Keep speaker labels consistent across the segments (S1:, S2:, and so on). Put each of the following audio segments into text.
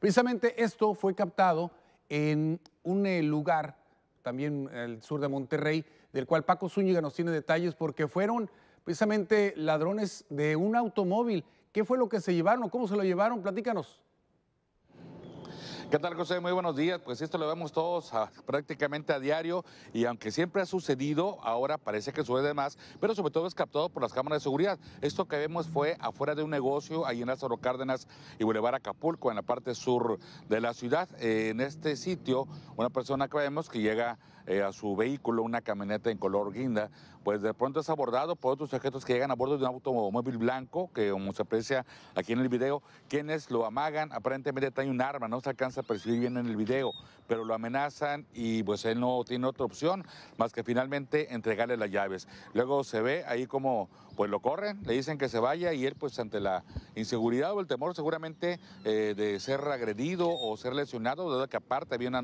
S1: Precisamente esto fue captado en un eh, lugar, también al sur de Monterrey, del cual Paco Zúñiga nos tiene detalles porque fueron precisamente ladrones de un automóvil. ¿Qué fue lo que se llevaron? ¿Cómo se lo llevaron? Platícanos.
S2: ¿Qué tal, José? Muy buenos días. Pues esto lo vemos todos ah, prácticamente a diario y aunque siempre ha sucedido, ahora parece que sucede más, pero sobre todo es captado por las cámaras de seguridad. Esto que vemos fue afuera de un negocio, ahí en Lázaro Cárdenas y Boulevard Acapulco, en la parte sur de la ciudad. Eh, en este sitio, una persona que vemos que llega eh, a su vehículo, una camioneta en color guinda, pues de pronto es abordado por otros sujetos que llegan a bordo de un automóvil blanco, que como se aprecia aquí en el video, quienes lo amagan, aparentemente trae un arma, no sacan a percibir bien en el video, pero lo amenazan y pues él no tiene otra opción más que finalmente entregarle las llaves. Luego se ve ahí como pues lo corren, le dicen que se vaya y él pues ante la inseguridad o el temor seguramente eh, de ser agredido o ser lesionado, dado que aparte había una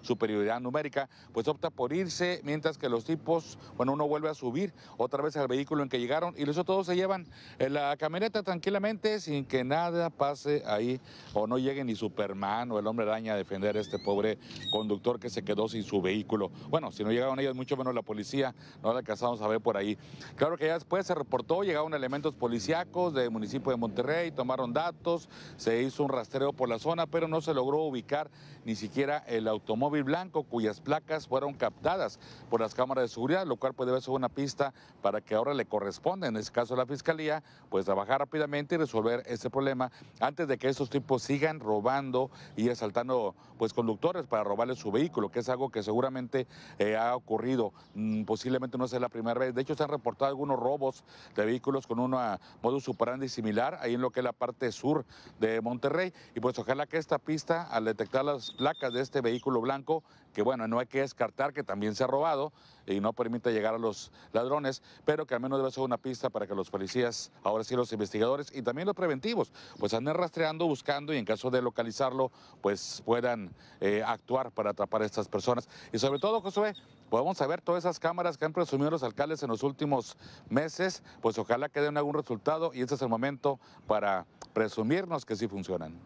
S2: superioridad numérica, pues opta por irse, mientras que los tipos, bueno, uno vuelve a subir otra vez al vehículo en que llegaron y los todos se llevan en eh, la camioneta tranquilamente sin que nada pase ahí o no llegue ni Superman o el el hombre araña a defender a este pobre conductor que se quedó sin su vehículo. Bueno, si no llegaron ellos, mucho menos la policía, no la alcanzamos a ver por ahí. Claro que ya después se reportó, llegaron elementos policíacos del municipio de Monterrey, tomaron datos, se hizo un rastreo por la zona, pero no se logró ubicar ni siquiera el automóvil blanco cuyas placas fueron captadas por las cámaras de seguridad, lo cual puede ser una pista para que ahora le corresponda, en este caso a la Fiscalía, pues trabajar rápidamente y resolver este problema antes de que estos tipos sigan robando y saltando pues conductores para robarles su vehículo, que es algo que seguramente eh, ha ocurrido, mm, posiblemente no sea la primera vez. De hecho, se han reportado algunos robos de vehículos con una modus operandi similar ahí en lo que es la parte sur de Monterrey. Y pues ojalá que esta pista, al detectar las placas de este vehículo blanco, que bueno, no hay que descartar que también se ha robado y no permite llegar a los ladrones, pero que al menos debe ser una pista para que los policías, ahora sí los investigadores y también los preventivos, pues anden rastreando, buscando y en caso de localizarlo, pues puedan eh, actuar para atrapar a estas personas. Y sobre todo, Josué, podemos saber todas esas cámaras que han presumido los alcaldes en los últimos meses, pues ojalá que den algún resultado y este es el momento para presumirnos que sí funcionan.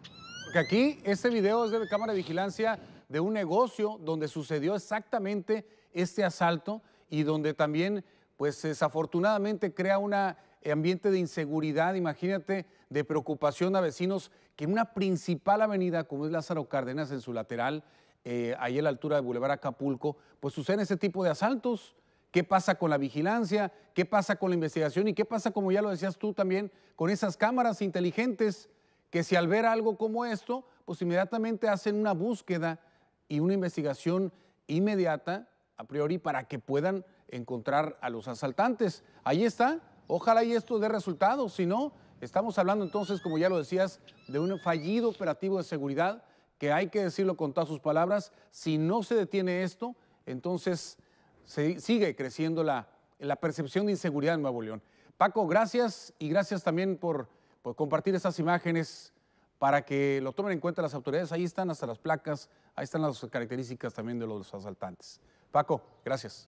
S1: Porque aquí este video es de cámara de vigilancia de un negocio donde sucedió exactamente este asalto y donde también, pues desafortunadamente, crea un ambiente de inseguridad, imagínate, de preocupación a vecinos que en una principal avenida como es Lázaro Cárdenas, en su lateral, eh, ahí a la altura de Boulevard Acapulco, pues suceden ese tipo de asaltos. ¿Qué pasa con la vigilancia? ¿Qué pasa con la investigación? ¿Y qué pasa, como ya lo decías tú también, con esas cámaras inteligentes que si al ver algo como esto, pues inmediatamente hacen una búsqueda y una investigación inmediata, a priori, para que puedan encontrar a los asaltantes. Ahí está. Ojalá y esto dé resultados. Si no, estamos hablando entonces, como ya lo decías, de un fallido operativo de seguridad que hay que decirlo con todas sus palabras. Si no se detiene esto, entonces se sigue creciendo la, la percepción de inseguridad en Nuevo León. Paco, gracias y gracias también por, por compartir estas imágenes para que lo tomen en cuenta las autoridades. Ahí están hasta las placas, ahí están las características también de los asaltantes. Paco, gracias.